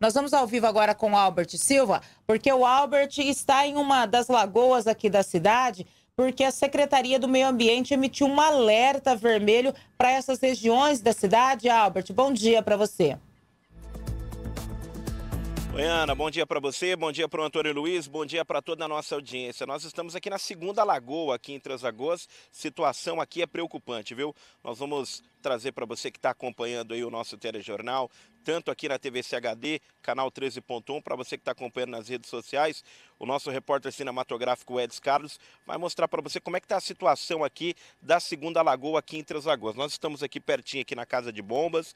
Nós vamos ao vivo agora com o Albert Silva, porque o Albert está em uma das lagoas aqui da cidade, porque a Secretaria do Meio Ambiente emitiu um alerta vermelho para essas regiões da cidade. Albert, bom dia para você. Oi, Ana, bom dia para você, bom dia para o Antônio Luiz, bom dia para toda a nossa audiência. Nós estamos aqui na segunda lagoa, aqui em Translagoas. Situação aqui é preocupante, viu? Nós vamos trazer para você que está acompanhando aí o nosso telejornal, tanto aqui na TV CHD, canal 13.1, para você que está acompanhando nas redes sociais, o nosso repórter cinematográfico Edson Carlos vai mostrar para você como é que está a situação aqui da Segunda Lagoa aqui em Três Lagoas. Nós estamos aqui pertinho, aqui na Casa de Bombas,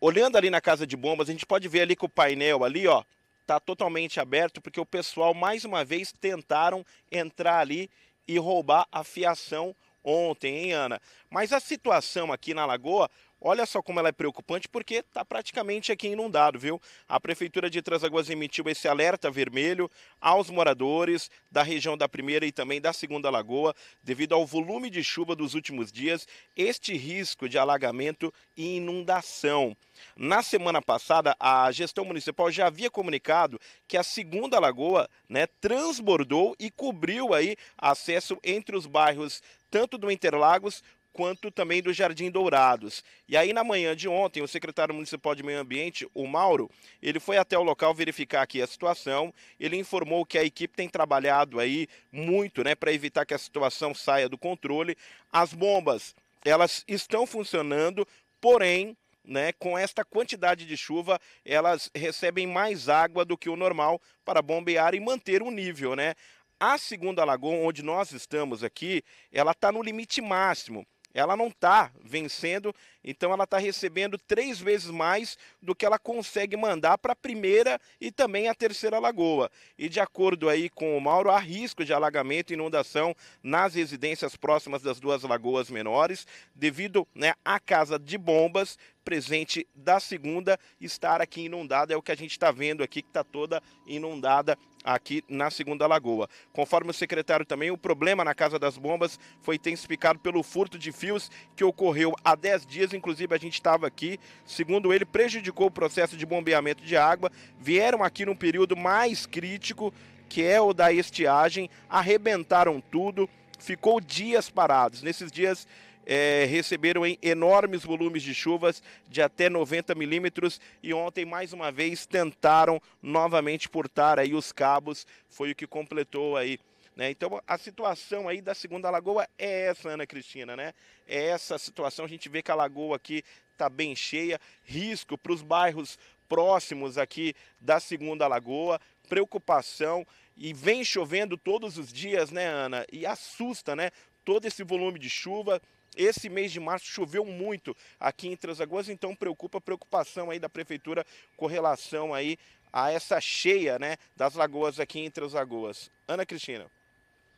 olhando ali na casa de bombas, a gente pode ver ali que o painel ali, ó, tá totalmente aberto, porque o pessoal, mais uma vez, tentaram entrar ali e roubar a fiação ontem, hein, Ana? Mas a situação aqui na Lagoa Olha só como ela é preocupante, porque está praticamente aqui inundado, viu? A Prefeitura de Transagoas emitiu esse alerta vermelho aos moradores da região da primeira e também da segunda lagoa, devido ao volume de chuva dos últimos dias, este risco de alagamento e inundação. Na semana passada, a gestão municipal já havia comunicado que a segunda lagoa né, transbordou e cobriu aí acesso entre os bairros tanto do Interlagos quanto também do Jardim Dourados. E aí, na manhã de ontem, o secretário municipal de Meio Ambiente, o Mauro, ele foi até o local verificar aqui a situação. Ele informou que a equipe tem trabalhado aí muito, né, para evitar que a situação saia do controle. As bombas, elas estão funcionando, porém, né, com esta quantidade de chuva, elas recebem mais água do que o normal para bombear e manter o um nível, né? A segunda lagoa, onde nós estamos aqui, ela está no limite máximo ela não está vencendo, então ela está recebendo três vezes mais do que ela consegue mandar para a primeira e também a terceira lagoa. E de acordo aí com o Mauro, há risco de alagamento e inundação nas residências próximas das duas lagoas menores, devido né, à casa de bombas presente da segunda estar aqui inundada. É o que a gente está vendo aqui, que está toda inundada aqui na Segunda Lagoa. Conforme o secretário também, o problema na Casa das Bombas foi intensificado pelo furto de fios que ocorreu há 10 dias, inclusive a gente estava aqui, segundo ele, prejudicou o processo de bombeamento de água, vieram aqui num período mais crítico, que é o da estiagem, arrebentaram tudo, ficou dias parados. Nesses dias é, receberam em enormes volumes de chuvas de até 90 milímetros e ontem, mais uma vez, tentaram novamente portar aí os cabos, foi o que completou aí. Né? Então a situação aí da segunda lagoa é essa, Ana Cristina, né? É essa situação, a gente vê que a lagoa aqui está bem cheia, risco para os bairros próximos aqui da segunda lagoa, preocupação e vem chovendo todos os dias, né, Ana? E assusta, né? Todo esse volume de chuva, esse mês de março choveu muito aqui em lagoas, então preocupa a preocupação aí da prefeitura com relação aí a essa cheia, né, das lagoas aqui em lagoas. Ana Cristina.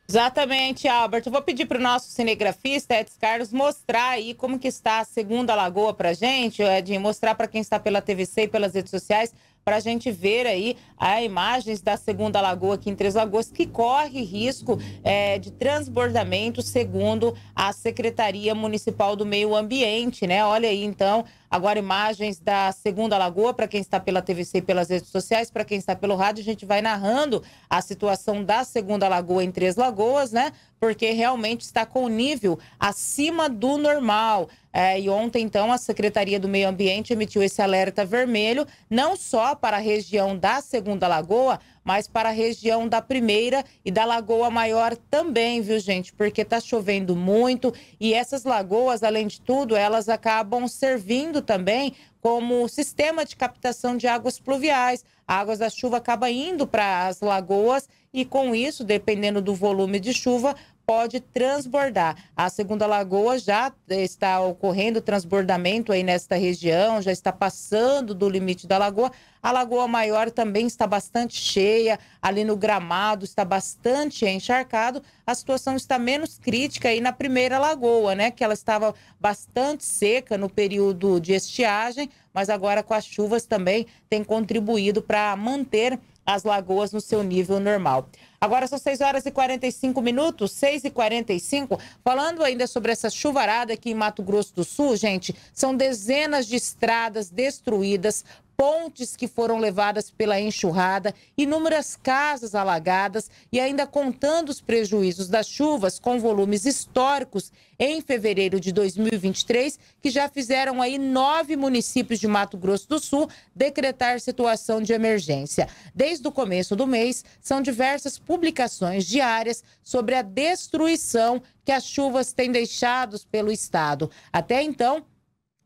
Exatamente, Albert. Eu vou pedir para o nosso cinegrafista, Edson Carlos, mostrar aí como que está a segunda lagoa para gente, Edinho, mostrar para quem está pela TVC e pelas redes sociais para a gente ver aí as imagens da segunda lagoa aqui em Três Lagoas, que corre risco é, de transbordamento, segundo a Secretaria Municipal do Meio Ambiente, né? Olha aí, então, Agora, imagens da Segunda Lagoa, para quem está pela TVC e pelas redes sociais, para quem está pelo rádio, a gente vai narrando a situação da Segunda Lagoa em Três Lagoas, né? Porque realmente está com o nível acima do normal. É, e ontem, então, a Secretaria do Meio Ambiente emitiu esse alerta vermelho, não só para a região da Segunda Lagoa, mas para a região da Primeira e da Lagoa Maior também, viu, gente? Porque está chovendo muito e essas lagoas, além de tudo, elas acabam servindo também como sistema de captação de águas pluviais. A água da chuva acaba indo para as lagoas e, com isso, dependendo do volume de chuva, pode transbordar. A segunda lagoa já está ocorrendo transbordamento aí nesta região, já está passando do limite da lagoa. A Lagoa Maior também está bastante cheia, ali no gramado está bastante encharcado. A situação está menos crítica aí na primeira lagoa, né? Que ela estava bastante seca no período de estiagem, mas agora com as chuvas também tem contribuído para manter as lagoas no seu nível normal. Agora são 6 horas e 45 minutos, 6 e 45. Falando ainda sobre essa chuvarada aqui em Mato Grosso do Sul, gente, são dezenas de estradas destruídas, pontes que foram levadas pela enxurrada, inúmeras casas alagadas e ainda contando os prejuízos das chuvas com volumes históricos em fevereiro de 2023, que já fizeram aí nove municípios de Mato Grosso do Sul decretar situação de emergência. Desde desde o começo do mês, são diversas publicações diárias sobre a destruição que as chuvas têm deixado pelo estado. Até então,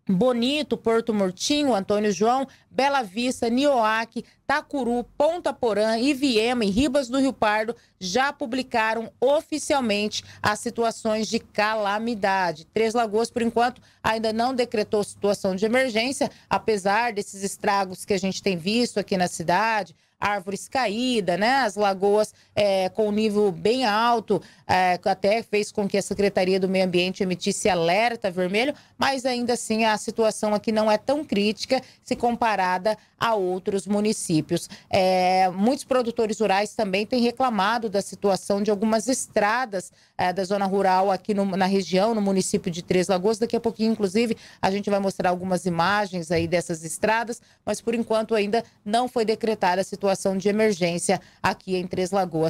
Bonito, Porto Murtinho, Antônio João, Bela Vista, Nioaque, Itacuru, Ponta Porã, Iviema e Ribas do Rio Pardo já publicaram oficialmente as situações de calamidade. Três Lagoas, por enquanto, ainda não decretou situação de emergência, apesar desses estragos que a gente tem visto aqui na cidade árvores caídas, né? As lagoas é, com nível bem alto, é, até fez com que a Secretaria do Meio Ambiente emitisse alerta vermelho, mas ainda assim a situação aqui não é tão crítica se comparada a outros municípios municípios. É, muitos produtores rurais também têm reclamado da situação de algumas estradas é, da zona rural aqui no, na região, no município de Três Lagoas. Daqui a pouquinho, inclusive, a gente vai mostrar algumas imagens aí dessas estradas, mas por enquanto ainda não foi decretada a situação de emergência aqui em Três Lagoas.